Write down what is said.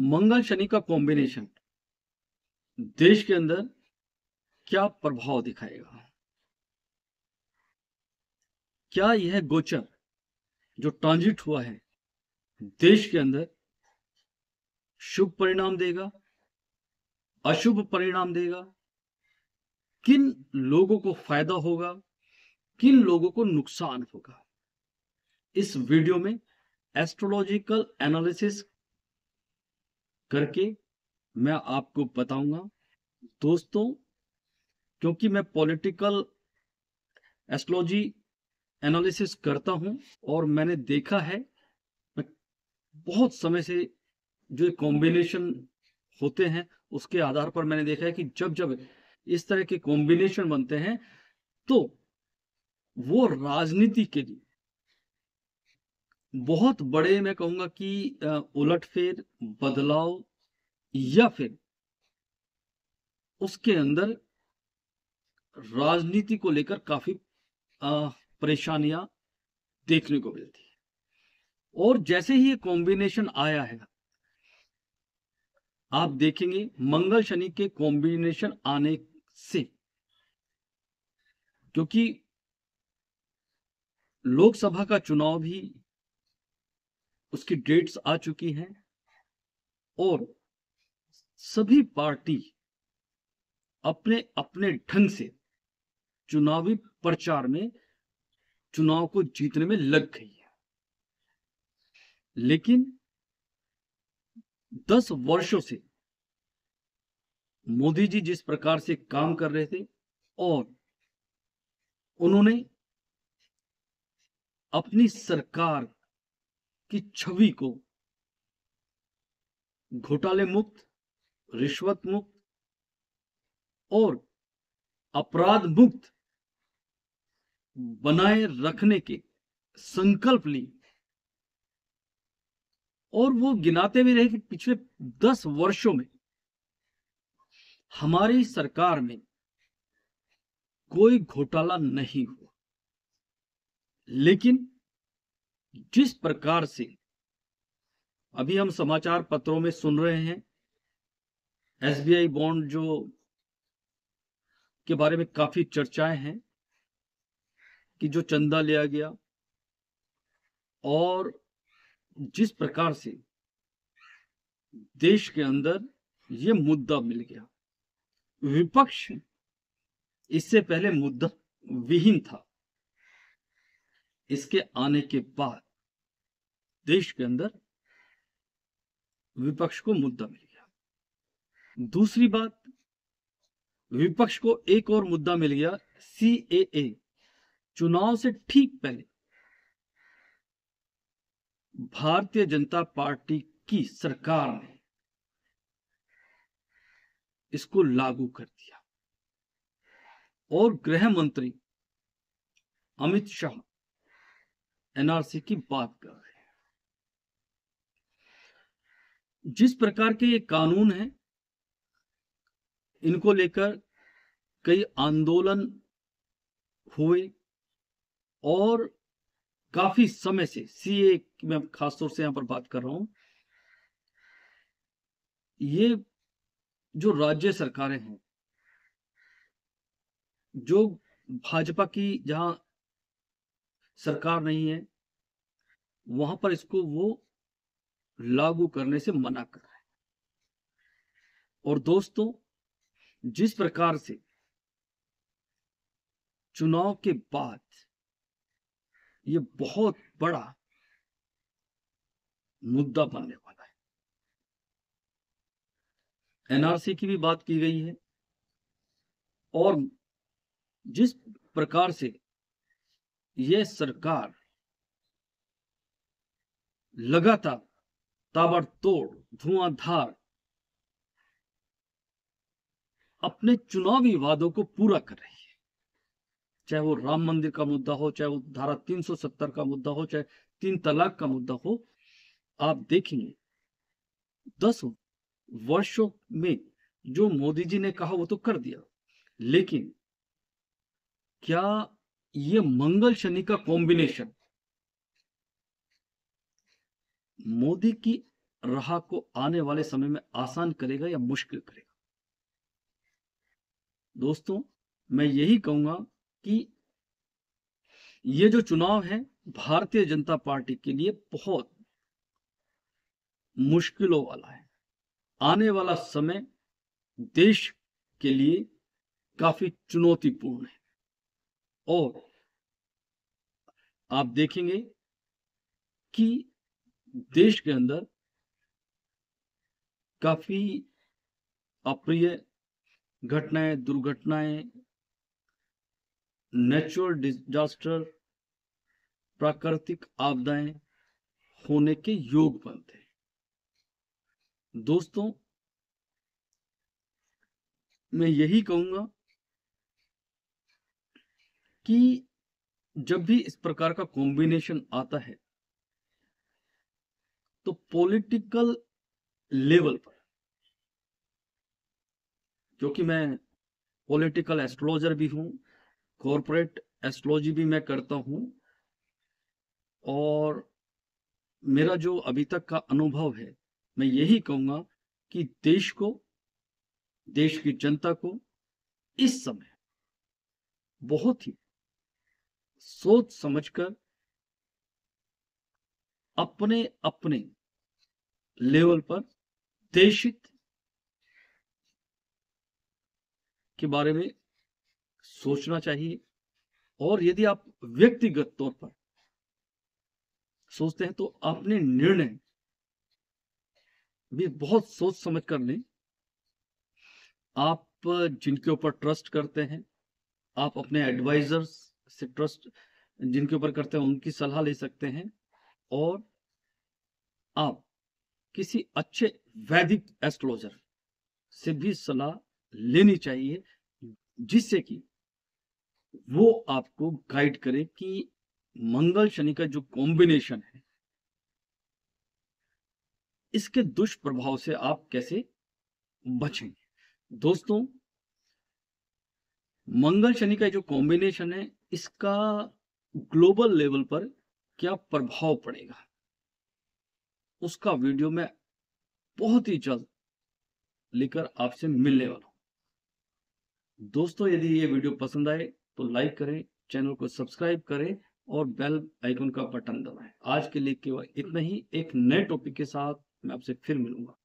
मंगल शनि का कॉम्बिनेशन देश के अंदर क्या प्रभाव दिखाएगा क्या यह गोचर जो ट्रांजिट हुआ है देश के अंदर शुभ परिणाम देगा अशुभ परिणाम देगा किन लोगों को फायदा होगा किन लोगों को नुकसान होगा इस वीडियो में एस्ट्रोलॉजिकल एनालिसिस करके मैं आपको बताऊंगा दोस्तों क्योंकि मैं पॉलिटिकल एस्ट्रोलॉजी एनालिसिस करता हूं और मैंने देखा है मैं बहुत समय से जो कॉम्बिनेशन होते हैं उसके आधार पर मैंने देखा है कि जब जब इस तरह के कॉम्बिनेशन बनते हैं तो वो राजनीति के लिए बहुत बड़े मैं कहूंगा कि उलटफेर बदलाव या फिर उसके अंदर राजनीति को लेकर काफी परेशानियां देखने को मिलती है और जैसे ही ये कॉम्बिनेशन आया है आप देखेंगे मंगल शनि के कॉम्बिनेशन आने से क्योंकि लोकसभा का चुनाव भी उसकी डेट्स आ चुकी हैं और सभी पार्टी अपने अपने ढंग से चुनावी प्रचार में चुनाव को जीतने में लग गई है लेकिन दस वर्षों से मोदी जी जिस प्रकार से काम कर रहे थे और उन्होंने अपनी सरकार की छवि को घोटाले मुक्त रिश्वत मुक्त और अपराध मुक्त बनाए रखने के संकल्प ली और वो गिनाते भी रहे कि पिछले दस वर्षों में हमारी सरकार में कोई घोटाला नहीं हुआ लेकिन जिस प्रकार से अभी हम समाचार पत्रों में सुन रहे हैं एसबीआई बॉन्ड जो के बारे में काफी चर्चाएं हैं कि जो चंदा लिया गया और जिस प्रकार से देश के अंदर ये मुद्दा मिल गया विपक्ष इससे पहले मुद्दा विहीन था इसके आने के बाद देश के अंदर विपक्ष को मुद्दा मिल गया दूसरी बात विपक्ष को एक और मुद्दा मिल गया सी ए चुनाव से ठीक पहले भारतीय जनता पार्टी की सरकार ने इसको लागू कर दिया और गृह मंत्री अमित शाह एनआरसी की बात कर रहे जिस प्रकार के ये कानून हैं इनको लेकर कई आंदोलन हुए और काफी समय से सीए की मैं खासतौर से यहां पर बात कर रहा हूं ये जो राज्य सरकारें हैं जो भाजपा की जहां सरकार नहीं है वहां पर इसको वो लागू करने से मना कर रहा है और दोस्तों जिस प्रकार से चुनाव के बाद ये बहुत बड़ा मुद्दा बनने वाला है एनआरसी की भी बात की गई है और जिस प्रकार से यह सरकार लगातार ताबड़तोड़ धुआंधार अपने चुनावी वादों को पूरा कर रही है चाहे वो राम मंदिर का मुद्दा हो चाहे वो धारा 370 का मुद्दा हो चाहे तीन तलाक का मुद्दा हो आप देखेंगे दस वर्षों में जो मोदी जी ने कहा वो तो कर दिया लेकिन क्या ये मंगल शनि का कॉम्बिनेशन मोदी की राह को आने वाले समय में आसान करेगा या मुश्किल करेगा दोस्तों मैं यही कहूंगा कि ये जो चुनाव है भारतीय जनता पार्टी के लिए बहुत मुश्किलों वाला है आने वाला समय देश के लिए काफी चुनौतीपूर्ण है और आप देखेंगे कि देश के अंदर काफी अप्रिय घटनाएं दुर्घटनाएं नेचुरल डिजास्टर प्राकृतिक आपदाएं होने के योग बनते हैं दोस्तों मैं यही कहूंगा कि जब भी इस प्रकार का कॉम्बिनेशन आता है तो पॉलिटिकल लेवल पर क्योंकि मैं पॉलिटिकल एस्ट्रोलॉजर भी हूं कॉरपोरेट एस्ट्रोलॉजी भी मैं करता हूं और मेरा जो अभी तक का अनुभव है मैं यही कहूंगा कि देश को देश की जनता को इस समय बहुत ही सोच समझकर अपने अपने लेवल पर देशित के बारे में सोचना चाहिए और यदि आप व्यक्तिगत तौर पर सोचते हैं तो अपने निर्णय भी बहुत सोच समझ कर लें आप जिनके ऊपर ट्रस्ट करते हैं आप अपने एडवाइजर्स से ट्रस्ट जिनके ऊपर करते हैं उनकी सलाह ले सकते हैं और आप किसी अच्छे वैदिक एस्ट्रोलॉजर से भी सलाह लेनी चाहिए जिससे कि वो आपको गाइड करे कि मंगल शनि का जो कॉम्बिनेशन है इसके दुष्प्रभाव से आप कैसे बचेंगे दोस्तों मंगल शनि का जो कॉम्बिनेशन है इसका ग्लोबल लेवल पर क्या प्रभाव पड़ेगा उसका वीडियो मैं बहुत ही जल्द लेकर आपसे मिलने वाला हूं दोस्तों यदि ये वीडियो पसंद आए तो लाइक करें चैनल को सब्सक्राइब करें और बेल आइकन का बटन दबाएं आज के लिए केवल इतना ही एक नए टॉपिक के साथ मैं आपसे फिर मिलूंगा